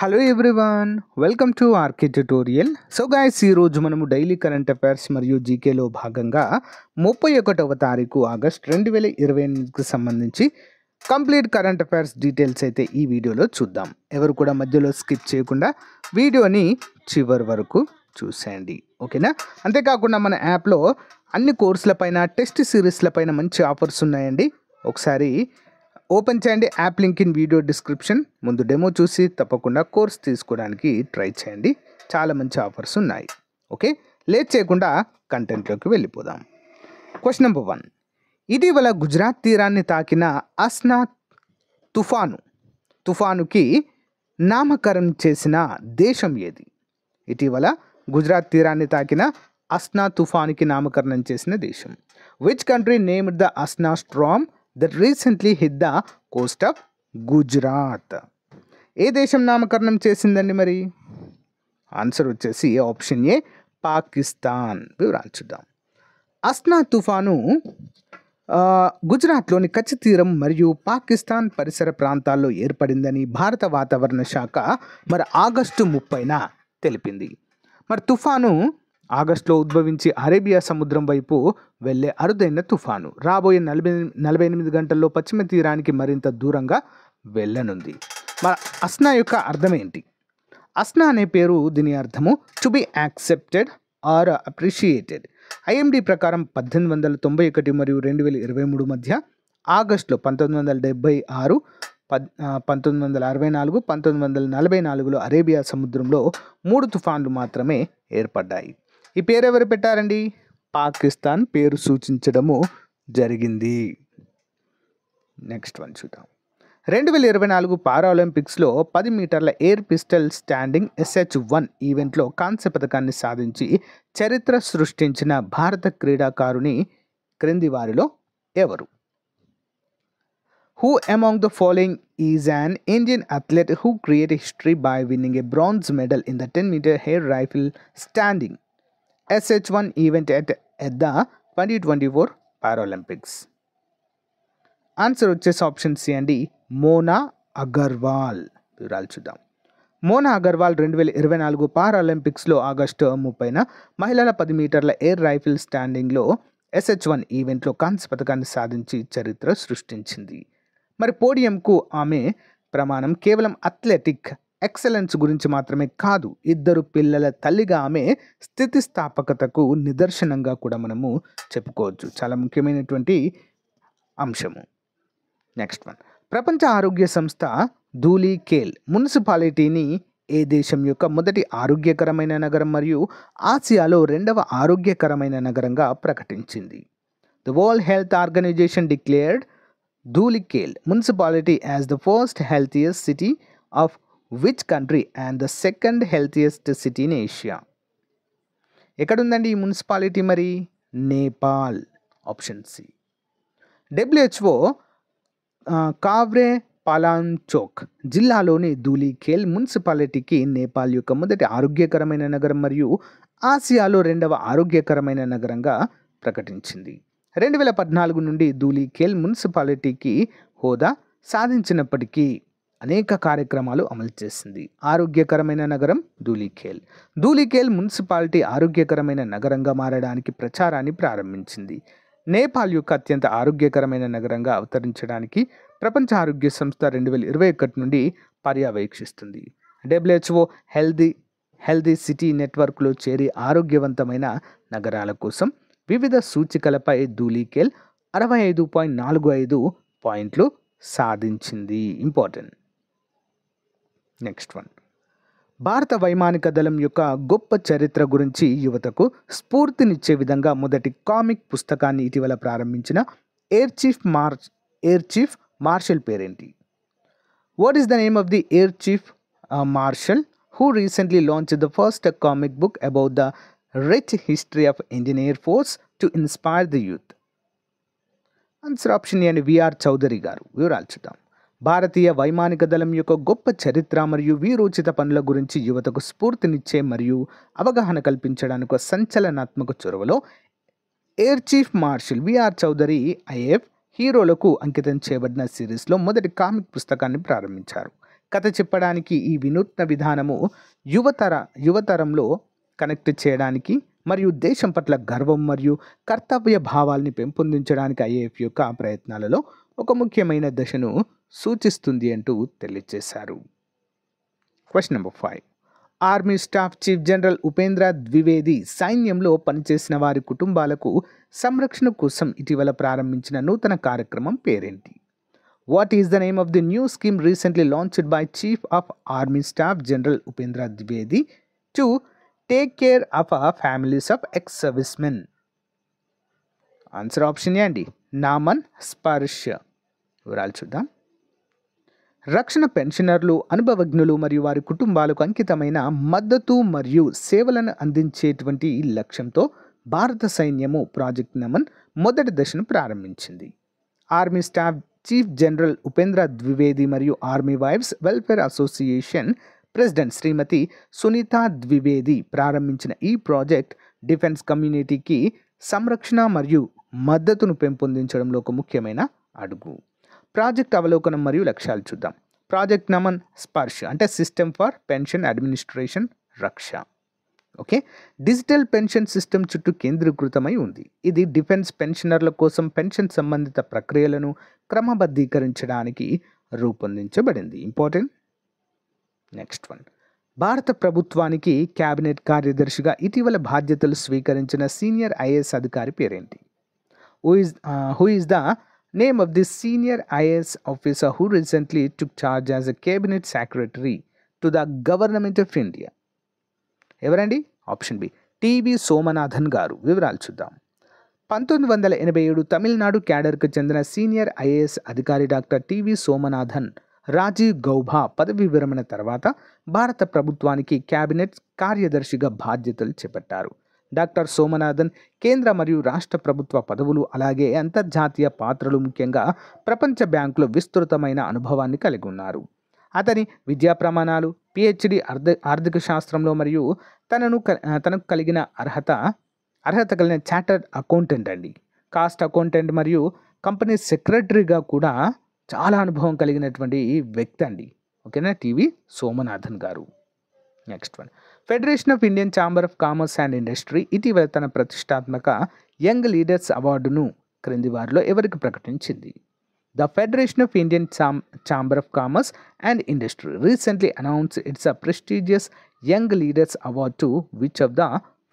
Hello everyone welcome to RK tutorial so guys ఈరోజు మనము daily current affairs మరియు జీకేలో భాగంగా ముప్పై ఒకటవ తారీఖు ఆగస్ట్ రెండు వేల ఇరవై ఎనిమిదికి సంబంధించి కంప్లీట్ కరెంట్ అఫైర్స్ డీటెయిల్స్ అయితే ఈ వీడియోలో చూద్దాం ఎవరు కూడా మధ్యలో స్కిప్ చేయకుండా వీడియోని చివరి వరకు చూసేయండి ఓకేనా అంతేకాకుండా మన యాప్లో అన్ని కోర్సులపైన టెస్ట్ సిరీస్లపైన మంచి ఆఫర్స్ ఉన్నాయండి ఒకసారి ఓపెన్ చేయండి app link in video description ముందు డెమో చూసి తప్పకుండా కోర్స్ తీసుకోవడానికి ట్రై చేయండి చాలా మంచి ఆఫర్స్ ఉన్నాయి ఓకే లేట్ చేయకుండా కంటెంట్లోకి వెళ్ళిపోదాం క్వశ్చన్ నెంబర్ వన్ ఇటీవల గుజరాత్ తీరాన్ని తాకిన అస్నా తుఫాను తుఫానుకి నామకరణం చేసిన దేశం ఏది ఇటీవల గుజరాత్ తీరాన్ని తాకిన అస్నా తుఫానుకి నామకరణం చేసిన దేశం which country named the Asna storm that recently hit the coast of Gujarat ఏ దేశం నామకరణం చేసిందండి మరి ఆన్సర్ వచ్చేసి ఆప్షన్ ఏ పాకిస్తాన్ వివరాలు చూద్దాం అస్నా తుఫాను గుజరాత్లోని కచ్ తీరం మరియు పాకిస్తాన్ పరిసర ప్రాంతాల్లో ఏర్పడిందని భారత వాతావరణ శాఖ మరి ఆగస్టు ముప్పైన తెలిపింది మరి తుఫాను ఆగస్టులో ఉద్భవించి అరేబియా సముద్రం వైపు వెళ్లే అరుదైన తుఫాను రాబోయే నలభై నలభై ఎనిమిది గంటల్లో పశ్చిమ తీరానికి మరింత దూరంగా వెళ్ళనుంది మన అస్నా యొక్క అర్థం ఏంటి అస్నా అనే పేరు దీని అర్థము to be accepted or appreciated IMD ప్రకారం పద్దెనిమిది వందల తొంభై ఒకటి మరియు రెండు వేల ఇరవై మూడు మధ్య ఆగస్టులో పంతొమ్మిది వందల డెబ్బై ఆరు పద్ పంతొమ్మిది వందల అరవై నాలుగు పంతొమ్మిది వందల నలభై నాలుగులో అరేబియా సముద్రంలో మూడు తుఫాన్లు మాత్రమే ఏర్పడ్డాయి ఈ పేరు ఎవరు పెట్టారండి పాకిస్తాన్ పేరు సూచించడము జరిగింది నెక్స్ట్ వన్ చూద్దాం రెండు వేల ఇరవై నాలుగు పారాలింపిక్స్లో పది మీటర్ల air pistol standing SH one ఈవెంట్లో కాంస్య పథకాన్ని సాధించి చరిత్ర సృష్టించిన భారత క్రీడాకారుని క్రింది వారిలో ఎవరు who among the following is an Indian athlete who create history by winning a bronze medal in the ten meter air rifle standing SH one event at at the twenty twenty four paralympics answer వచ్చేసి option C అండి మోనా అగర్వాల్ వివరాలు చూద్దాం మోనా అగర్వాల్ రెండు వేల ఇరవై నాలుగు పారాలింపిక్స్లో August ముప్పైన మహిళల పది మీటర్ల ఎయిర్ రైఫిల్ స్టాండింగ్లో ఎస్హెచ్ వన్ ఈవెంట్లో కాంస్య పథకాన్ని సాధించి చరిత్ర సృష్టించింది మరి పోడియంకు ఆమె ప్రమాణం కేవలం అథ్లెటిక్ ఎక్సలెన్స్ గురించి మాత్రమే కాదు ఇద్దరు పిల్లల తల్లిగా ఆమె స్థితిస్థాపకతకు నిదర్శనంగా కూడా మనము చెప్పుకోవచ్చు చాలా ముఖ్యమైనటువంటి అంశము నెక్స్ట్ వన్ ప్రపంచ ఆరోగ్య సంస్థ ధూలీ కేల్ మున్సిపాలిటీని ఏ దేశం యొక్క మొదటి ఆరోగ్యకరమైన నగరం మరియు ఆసియాలో రెండవ ఆరోగ్యకరమైన నగరంగా ప్రకటించింది the World Health Organization declared Dhulikhel municipality as the first healthiest city of which country and the second healthiest city in Asia ఎక్కడుందండి ఈ మున్సిపాలిటీ మరి Nepal option C WHO Kavre Palanchok జిల్లాలోని ధూలీఖేల్ మున్సిపాలిటీకి నేపాల్ యొక్క మొదటి ఆరోగ్యకరమైన నగరం మరియు ఆసియాలో రెండవ ఆరోగ్యకరమైన నగరంగా ప్రకటించింది రెండు వేల పద్నాలుగు నుండి ధూలీఖేల్ మున్సిపాలిటీకి హోదా సాధించినప్పటికీ అనేక కార్యక్రమాలు అమలు చేసింది ఆరోగ్యకరమైన నగరం ధూలిఖేల్ ధూలిఖేల్ మున్సిపాలిటీ ఆరోగ్యకరమైన నగరంగా మారడానికి ప్రచారాన్ని ప్రారంభించింది నేపాల్ యొక్క అత్యంత ఆరోగ్యకరమైన నగరంగా అవతరించడానికి ప్రపంచ ఆరోగ్య సంస్థ రెండు వేల ఇరవై ఒకటి నుండి పర్యవేక్షిస్తుంది డబ్ల్యూహెచ్ఓ హెల్దీ హెల్దీ సిటీ నెట్వర్క్లో చేరి ఆరోగ్యవంతమైన నగరాల కోసం వివిధ సూచికలపై ధూలికేల్ అరవై ఐదు పాయింట్ నాలుగు ఐదు పాయింట్లు సాధించింది ఇంపార్టెంట్ నెక్స్ట్ వన్ భారత వైమానిక దళం యొక్క గొప్ప చరిత్ర గురించి యువతకు స్ఫూర్తినిచ్చే విధంగా మొదటి కామిక్ పుస్తకాన్ని ఇటీవల ప్రారంభించిన air chief march air chief marshal పేరేంటి what is the name of the air chief marshal who recently launch the first comic book about the rich history of Indian Air Force to inspire the youth answer option అని VR Chaudhari garu వివరాలు చూద్దాం భారతీయ వైమానిక దళం యొక్క గొప్ప చరిత్ర మరియు వీరోచిత పనుల గురించి యువతకు స్ఫూర్తినిచ్చే మరియు అవగాహన కల్పించడానికి సంచలనాత్మక చొరవలో air chief marshal VR Chaudhari IAF హీరోలకు అంకితం చేయబడిన సిరీస్లో మొదటి కామిక్ పుస్తకాన్ని ప్రారంభించారు కథ చెప్పడానికి ఈ వినూత్న విధానము యువతర యువతరంలో కనెక్ట్ చేయడానికి మరియు దేశం పట్ల గర్వం మరియు కర్తవ్య భావాల్ని పెంపొందించడానికి ఐఏఎఫ్ యొక్క ప్రయత్నాలలో ఒక ముఖ్యమైన దశను సూచిస్తుంది అంటూ తెలియజేశారు question number five army staff chief general Upendra Dwivedi సైన్యంలో పనిచేసిన వారి కుటుంబాలకు సంరక్షణ కోసం ఇటీవల ప్రారంభించిన నూతన కార్యక్రమం పేరేంటి what is the name of the new scheme recently launched by chief of army staff general Upendra Dwivedi to take care of a families of ex servicemen answer option A అండి నామన్ స్పర్శ్ వివరాలు చూద్దాం రక్షణ పెన్షనర్లు అనుభవజ్ఞులు మరియు వారి కుటుంబాలకు అంకితమైన మద్దతు మరియు సేవలను అందించేటువంటి లక్ష్యంతో భారత సైన్యము ప్రాజెక్ట్ నమన్ మొదటి దశను ప్రారంభించింది army staff chief general Upendra Dwivedi మరియు army wives welfare association president Shrimati Sunita Dwivedi ప్రారంభించిన ఈ ప్రాజెక్ట్ డిఫెన్స్ కమ్యూనిటీకి సంరక్షణ మరియు మద్దతును పెంపొందించడంలో ఒక ముఖ్యమైన అడుగు ప్రాజెక్ట్ అవలోకనం మరియు లక్ష్యాలు చూద్దాం ప్రాజెక్ట్ నమన్ స్పర్శ అంటే system for pension administration Raksha okay digital pension system చుట్టూ కేంద్రీకృతమై ఉంది ఇది డిఫెన్స్ పెన్షనర్ల కోసం పెన్షన్ సంబంధిత ప్రక్రియలను క్రమబద్ధీకరించడానికి రూపొందించబడింది ఇంపార్టెంట్ నెక్స్ట్ వన్ భారత ప్రభుత్వానికి కేబినెట్ కార్యదర్శిగా ఇటీవల బాధ్యతలు స్వీకరించిన సీనియర్ ఐఏఎస్ అధికారి పేరేంటి who is who is the name of this senior IS officer who recently took charge as a cabinet secretary to the government of India. ఎవరండి option B TV Somanathan garu వివరాలు చూద్దాం పంతొమ్మిది వందల ఎనభై ఏడు తమిళనాడు క్యాడర్కు చెందిన సీనియర్ ఐఏఎస్ అధికారి డాక్టర్ టీవీ సోమనాథన్ రాజీవ్ గౌభా పదవి విరమణ తర్వాత భారత ప్రభుత్వానికి క్యాబినెట్ కార్యదర్శిగా బాధ్యతలు చేపట్టారు డాక్టర్ సోమనాథన్ కేంద్ర మరియు రాష్ట్ర ప్రభుత్వ పదవులు అలాగే అంతర్జాతీయ పాత్రలు ముఖ్యంగా ప్రపంచ బ్యాంకులో విస్తృతమైన అనుభవాన్ని కలిగి ఉన్నారు అతని విద్యా ప్రమాణాలు పిహెచ్డి ఆర్థిక శాస్త్రంలో మరియు తనను తనకు కలిగిన అర్హత అర్హత కలిగిన చార్టర్డ్ అకౌంటెంట్ అండి కాస్ట్ అకౌంటెంట్ మరియు కంపెనీ సెక్రటరీగా కూడా చాలా అనుభవం కలిగినటువంటి వ్యక్తి అండి ఓకేనా TV Somanathan garu next one Federation of Indian Chamber of commerce and Industry ఇటీవల తన ప్రతిష్టాత్మక యంగ్ లీడర్స్ అవార్డును క్రింది వారిలో ఎవరికి ప్రకటించింది the Federation of Indian cham chamber of commerce and industry recently announce its a prestigious young leaders award to which of the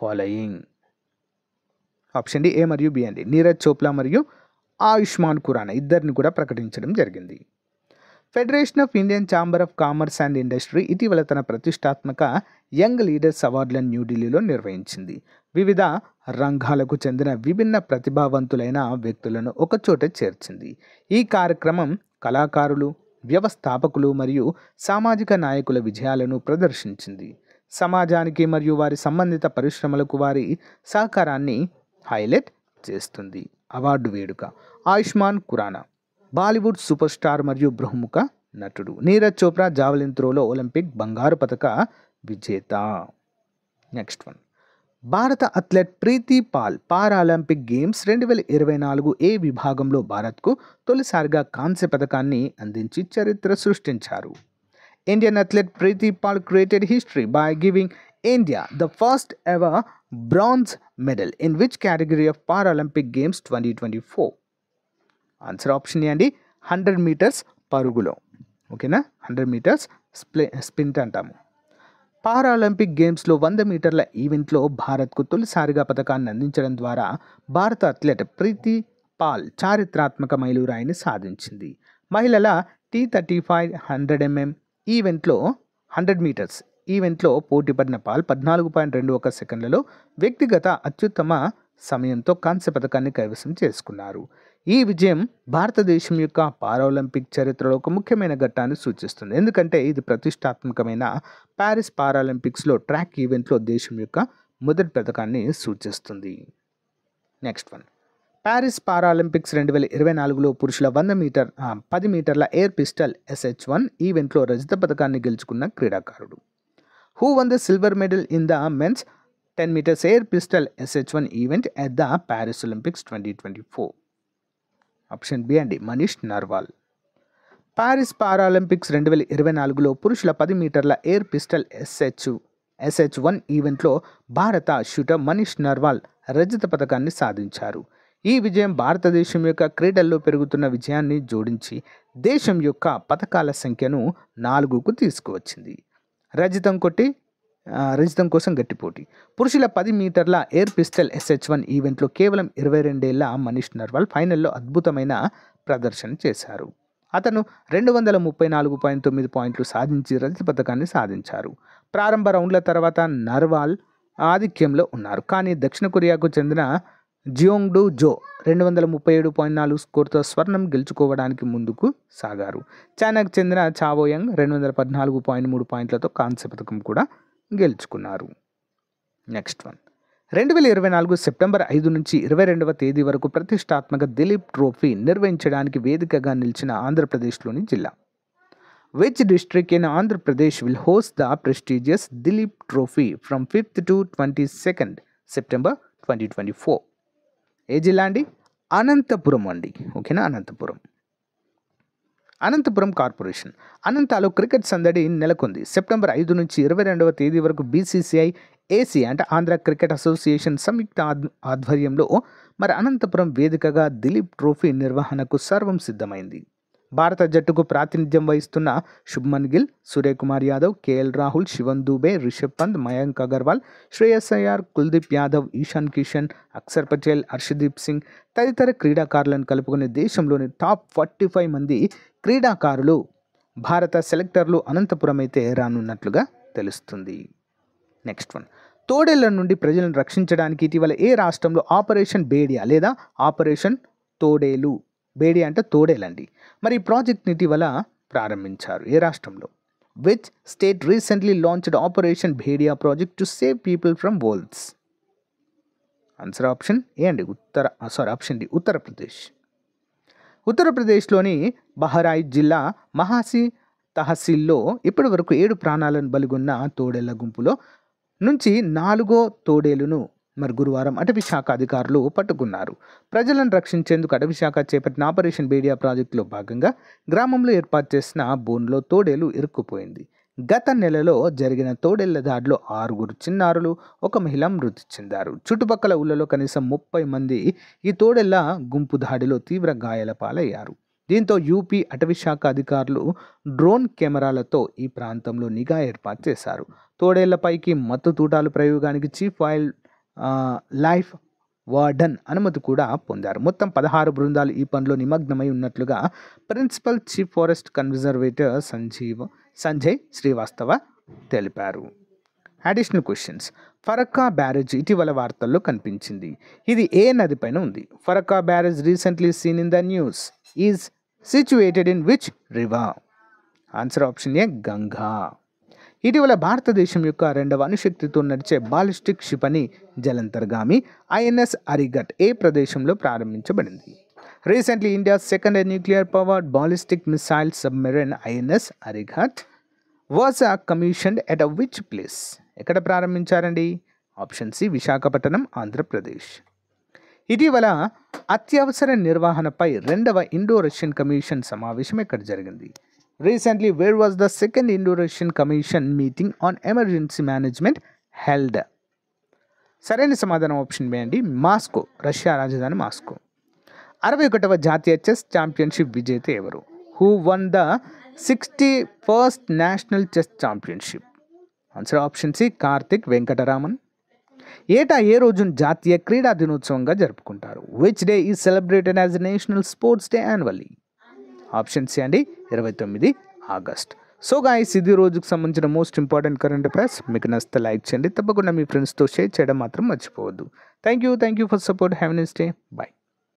following option D A మరియు B అండి నీరజ్ చోప్లా మరియు ఆయుష్మాన్ ఖురానా ఇద్దరిని కూడా ప్రకటించడం జరిగింది Federation of Indian Chamber of commerce and Industry ఇటీవల తన ప్రతిష్టాత్మక యంగ్ లీడర్స్ అవార్డులను న్యూఢిల్లీలో నిర్వహించింది వివిధ రంగాలకు చెందిన విభిన్న ప్రతిభావంతులైన వ్యక్తులను ఒకచోట చేర్చింది ఈ కార్యక్రమం కళాకారులు వ్యవస్థాపకులు మరియు సామాజిక నాయకుల విజయాలను ప్రదర్శించింది సమాజానికి మరియు వారి సంబంధిత పరిశ్రమలకు వారి సహకారాన్ని హైలైట్ చేస్తుంది అవార్డు వేడుక ఆయుష్మాన్ ఖురానా బాలీవుడ్ సూపర్ స్టార్ మరియు బ్రహ్ముఖ నటుడు నీరజ్ చోప్రా జావలిన్ త్రోలో ఒలింపిక్ బంగారు పథక విజేత నెక్స్ట్ వన్ భారత athlete Preethi Pal Paralympic games రెండు వేల ఇరవై నాలుగు ఏ విభాగంలో భారత్కు తొలిసారిగా కాంస్య పథకాన్ని అందించి చరిత్ర సృష్టించారు Indian athlete Preethi Pal created history by giving India the first ever bronze medal in which category of Paralympic games twenty twenty four answer option అండి హండ్రెడ్ మీటర్స్ పరుగులో ఓకేనా హండ్రెడ్ మీటర్స్ స్ప్లే స్పింట్ అంటాము పారాలింపిక్ గేమ్స్లో వంద మీటర్ల ఈవెంట్లో భారత్కు తొలిసారిగా పథకాన్ని అందించడం ద్వారా భారత అథ్లెట్ ప్రీతి పాల్ చారిత్రాత్మక మైలురాయిని సాధించింది మహిళల T thirty five hundred MM ఈవెంట్లో హండ్రెడ్ మీటర్స్ ఈవెంట్లో పోటీపడిన పాల్ పద్నాలుగు పాయింట్ రెండు ఒక సెకండ్లలో వ్యక్తిగత అత్యుత్తమ సమయంతో కాంస్య పథకాన్ని కైవసం చేసుకున్నారు ఈ విజయం భారతదేశం యొక్క పారాలింపిక్ చరిత్రలో ఒక ముఖ్యమైన ఘట్టాన్ని సూచిస్తుంది ఎందుకంటే ఇది ప్రతిష్టాత్మకమైన ప్యారిస్ పారాలింపిక్స్లో ట్రాక్ ఈవెంట్లో దేశం యొక్క మొదటి పథకాన్ని సూచిస్తుంది నెక్స్ట్ వన్ ప్యారిస్ పారాలింపిక్స్ రెండు వేల ఇరవై నాలుగులో పురుషుల వంద మీటర్ పది మీటర్ల ఎయిర్ పిస్టల్ ఎస్హెచ్ వన్ ఈవెంట్లో రజత పథకాన్ని గెలుచుకున్న క్రీడాకారుడు who won the silver medal in the men's ten metres air pistol SH one event at the Paris Olympics twenty twenty four option B అండి మనీష్ నర్వాల్ పారిస్ పారాలింపిక్స్ రెండు వేల ఇరవై నాలుగులో పురుషుల పది మీటర్ల air pistol SH SH one ఈవెంట్లో భారత షూటర్ మనీష్ నర్వాల్ రజత పథకాన్ని సాధించారు ఈ విజయం భారతదేశం యొక్క క్రీడల్లో పెరుగుతున్న విజయాన్ని జోడించి దేశం యొక్క పథకాల సంఖ్యను నాలుగుకు తీసుకువచ్చింది రజితం కొట్టి రజితం కోసం గట్టి పోటీ పురుషుల పది మీటర్ల ఎయిర్ పిస్టల్ ఎస్హెచ్ వన్ ఈవెంట్లో కేవలం ఇరవై రెండేళ్ల మనీష్ నర్వాల్ ఫైనల్లో అద్భుతమైన ప్రదర్శన చేశారు అతను రెండు వందల ముప్పై నాలుగు పాయింట్ తొమ్మిది పాయింట్లు సాధించి రజత పథకాన్ని సాధించారు ప్రారంభ రౌండ్ల తర్వాత నర్వాల్ ఆధిక్యంలో ఉన్నారు కానీ దక్షిణ కొరియాకు చెందిన జియోంగ్డు జో రెండు వందల ముప్పై ఏడు పాయింట్ నాలుగు స్కోర్తో స్వర్ణం గెలుచుకోవడానికి ముందుకు సాగారు చైనాకు చెందిన చావోయంగ్ రెండు వందల పద్నాలుగు పాయింట్ మూడు పాయింట్లతో కాంస్య పథకం కూడా గెలుచుకున్నారు నెక్స్ట్ వన్ రెండు వేల ఇరవై నాలుగు సెప్టెంబర్ ఐదు నుంచి ఇరవై రెండవ తేదీ వరకు ప్రతిష్టాత్మక దిలీప్ ట్రోఫీ నిర్వహించడానికి వేదికగా నిలిచిన ఆంధ్రప్రదేశ్లోని జిల్లా which district in Andhra Pradesh will host the prestigious Duleep Trophy from fifth to twenty second September twenty twenty four ఏ జిల్లా అండి అనంతపురం అండి ఓకేనా అనంతపురం అనంతపురం కార్పొరేషన్ అనంతాలో క్రికెట్ సందడి నెలకొంది సెప్టెంబర్ ఐదు నుంచి ఇరవై రెండవ తేదీ వరకు బీసీసీఐ ఏసీ అంటే ఆంధ్ర క్రికెట్ అసోసియేషన్ సంయుక్త ఆధ్వర్యంలో మరి అనంతపురం వేదికగా దిలీప్ ట్రోఫీ నిర్వహణకు సర్వం సిద్ధమైంది భారత జట్టుకు ప్రాతినిధ్యం వహిస్తున్న శుభ్మన్ గిల్ సూర్యకుమార్ యాదవ్ కేఎల్ రాహుల్ శివన్ దూబే రిషబ్ పంత్ మయాంక్ అగర్వాల్ శ్రేయస్ అయ్యార్ కుల్దీప్ యాదవ్ ఈశాన్ కిషన్ అక్షర్ పటేల్ హర్షదీప్ సింగ్ తదితర క్రీడాకారులను కలుపుకునే దేశంలోని టాప్ ఫార్టీ ఫైవ్ మంది క్రీడాకారులు భారత సెలెక్టర్లు అనంతపురం అయితే రానున్నట్లుగా తెలుస్తుంది నెక్స్ట్ వన్ తోడేళ్ల నుండి ప్రజలను రక్షించడానికి ఇటీవల ఏ రాష్ట్రంలో ఆపరేషన్ బేడియా లేదా ఆపరేషన్ తోడేలు బేడి అంటే తోడేలండి మరి ఈ ప్రాజెక్ట్ని ఇటీవల ప్రారంభించారు ఏ రాష్ట్రంలో which state recently launched operation Bhediya project to save people from wolves answer option A అండి Uttar sorry option D Uttar Pradesh ఉత్తరప్రదేశ్లోని బహరాయి జిల్లా మహాసి తహసీల్లో ఇప్పటి వరకు ఏడు ప్రాణాలను బలిగొన్న తోడేళ్ల గుంపులో నుంచి నాలుగో తోడేలును మరి గురువారం అటవీ శాఖ అధికారులు పట్టుకున్నారు ప్రజలను రక్షించేందుకు అటవీ శాఖ చేపట్టిన ఆపరేషన్ బీడియా ప్రాజెక్టులో భాగంగా గ్రామంలో ఏర్పాటు చేసిన బోన్లో తోడేలు ఇరుక్కుపోయింది గత నెలలో జరిగిన తోడేళ్ల దాడిలో ఆరుగురు చిన్నారులు ఒక మహిళ మృతి చెందారు చుట్టుపక్కల ఊళ్ళలో కనీసం ముప్పై మంది ఈ తోడేళ్ల గుంపు దాడిలో తీవ్ర గాయాల పాలయ్యారు దీంతో యూపీ అటవీ శాఖ అధికారులు డ్రోన్ కెమెరాలతో ఈ ప్రాంతంలో నిఘా ఏర్పాటు చేశారు తోడేళ్లపైకి మత్తు తూటాలు ప్రయోగానికి చీఫ్ వైల్డ్ లైఫ్ వార్డన్ అనుమతి కూడా పొందారు మొత్తం పదహారు బృందాలు ఈ పనిలో నిమగ్నమై ఉన్నట్లుగా principal chief forest conservator Sanjeev Sanjay Srivastava తెలిపారు అడిషనల్ క్వశ్చన్స్ ఫరక్కా బ్యారేజ్ ఇటీవల వార్తల్లో కనిపించింది ఇది ఏ నది పైన ఉంది Farakka barrage recently seen in the news is situated in which river answer option A Ganga ఇటీవల భారతదేశం యొక్క రెండవ అణుశక్తితో నడిచే బాలిస్టిక్ క్షిపణి జలంతర్గామి ఐఎన్ఎస్ అరిఘట్ ఏ ప్రదేశంలో ప్రారంభించబడింది recently India second nuclear powered ballistic missile submarine INS Arighat was commissioned at a which place ఎక్కడ ప్రారంభించారండి ఆప్షన్ సి విశాఖపట్నం ఆంధ్రప్రదేశ్ ఇటీవల అత్యవసర నిర్వహణపై రెండవ ఇండో రష్యన్ కమిషన్ సమావేశం ఇక్కడ జరిగింది recently where was the second Indo Russian commission meeting on emergency management held సరైన సమాధానం ఆప్షన్ వేయండి మాస్కో రష్యా రాజధాని మాస్కో అరవై ఒకటవ జాతీయ చెస్ ఛాంపియన్షిప్ విజేత ఎవరు who won the sixty first national chess championship answer option C Karthik Venkataraman ఏటా ఏ రోజున జాతీయ క్రీడా దినోత్సవంగా జరుపుకుంటారు which day is celebrated as national sports day annually option C అండి ఇరవై తొమ్మిది ఆగస్ట్ సో గాయస్ ఇది రోజుకు సంబంధించిన మోస్ట్ ఇంపార్టెంట్ కరెంట్ అఫైర్స్ మీకు నచ్చితే లైక్ చేయండి తప్పకుండా మీ ఫ్రెండ్స్తో షేర్ చేయడం మాత్రం మర్చిపోవద్దు thank you thank you for support have nice day bye